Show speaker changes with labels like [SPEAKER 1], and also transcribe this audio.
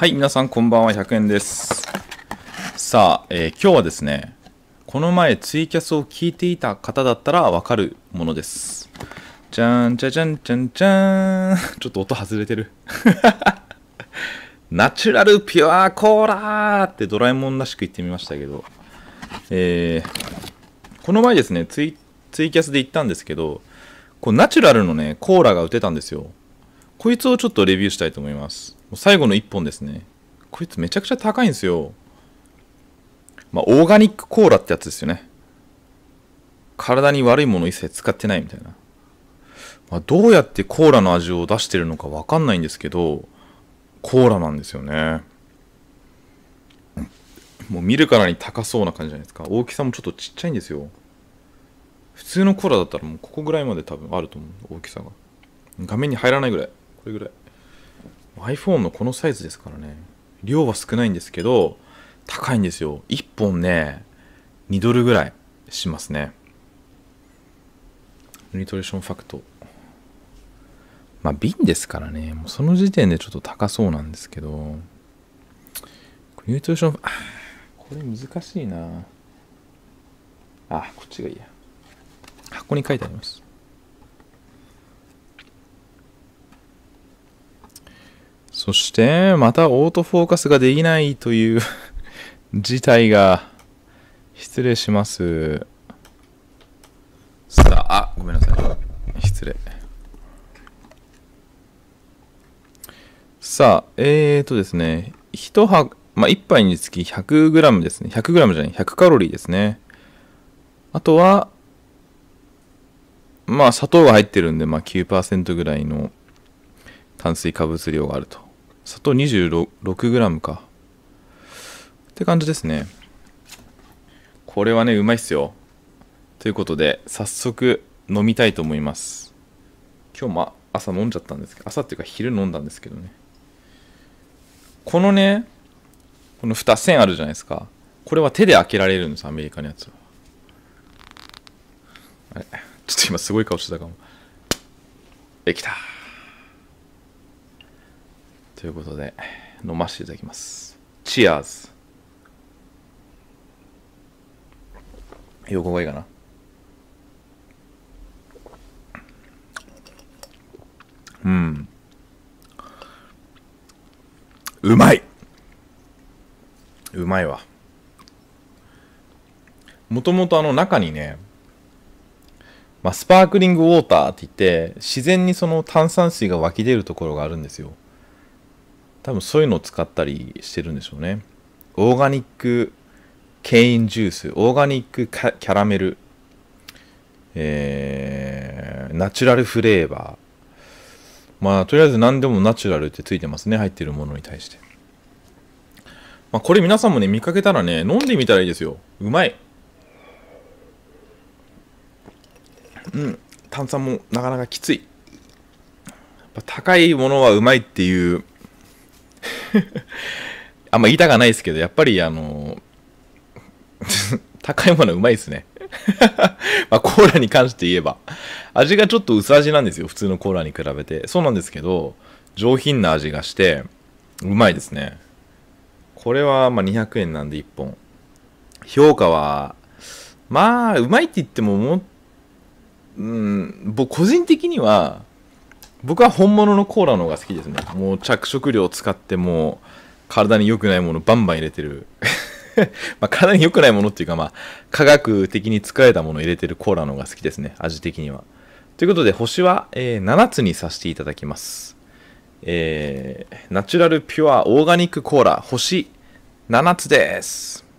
[SPEAKER 1] はい、皆さんこんばんは、100円です。さあ、えー、今日はですね、この前ツイキャスを聞いていた方だったらわかるものです。じゃんじゃじゃんじゃんじゃん。ちょっと音外れてる。ナチュラルピュアコーラーってドラえもんらしく言ってみましたけど、えー、この前ですねツイ、ツイキャスで言ったんですけど、こうナチュラルのね、コーラが売ってたんですよ。こいつをちょっとレビューしたいと思います。もう最後の1本ですね。こいつめちゃくちゃ高いんですよ。まあ、オーガニックコーラってやつですよね。体に悪いもの一切使ってないみたいな。まあ、どうやってコーラの味を出してるのかわかんないんですけど、コーラなんですよね。もう見るからに高そうな感じじゃないですか。大きさもちょっとちっちゃいんですよ。普通のコーラだったらもうここぐらいまで多分あると思う。大きさが。画面に入らないぐらい。これぐらい iPhone のこのサイズですからね量は少ないんですけど高いんですよ1本ね2ドルぐらいしますねニトレーションファクトまあ瓶ですからねもうその時点でちょっと高そうなんですけどニュートリションあこれ難しいなあこっちがいいや箱に書いてありますそして、またオートフォーカスができないという 事態が、失礼します。さあ、あ、ごめんなさい。失礼。さあ、えーとですね、1箱、まあ、1杯につき 100g ですね。100g じゃない、100カロリーですね。あとは、まあ、砂糖が入ってるんで、まあ、9%ぐらいの炭水化物量があると。砂糖 26g かって感じですねこれはねうまいっすよということで早速飲みたいと思います今日も朝飲んじゃったんですけど朝っていうか昼飲んだんですけどねこのねこの蓋線あるじゃないですかこれは手で開けられるんですアメリカのやつはあれちょっと今すごい顔してたかもできたということで、飲ませていただきます。チアーズ。横がいいかな。うん。うまいうまいわ。もともとあの中にね、まあ、スパークリングウォーターって言って、自然にその炭酸水が湧き出るところがあるんですよ。多分そういうのを使ったりしてるんでしょうね。オーガニックケインジュース、オーガニックキャラメル、えー、ナチュラルフレーバー。まあ、とりあえず何でもナチュラルってついてますね。入ってるものに対して。まあ、これ皆さんもね、見かけたらね、飲んでみたらいいですよ。うまい。うん、炭酸もなかなかきつい。高いものはうまいっていう あんま言いたがないですけど、やっぱりあの、高いものうまいですね。まあ、コーラに関して言えば。味がちょっと薄味なんですよ。普通のコーラに比べて。そうなんですけど、上品な味がして、うまいですね。これは、ま200円なんで1本。評価は、まあ、うまいって言ってもも、うん、僕個人的には、僕は本物のコーラの方が好きですねもう着色料を使ってもう体に良くないものバンバン入れてる まあ体に良くないものっていうかまあ科学的に作られたものを入れてるコーラの方が好きですね味的にはということで星は、えー、7つにさせていただきますえー、ナチュラルピュアオーガニックコーラ星7つです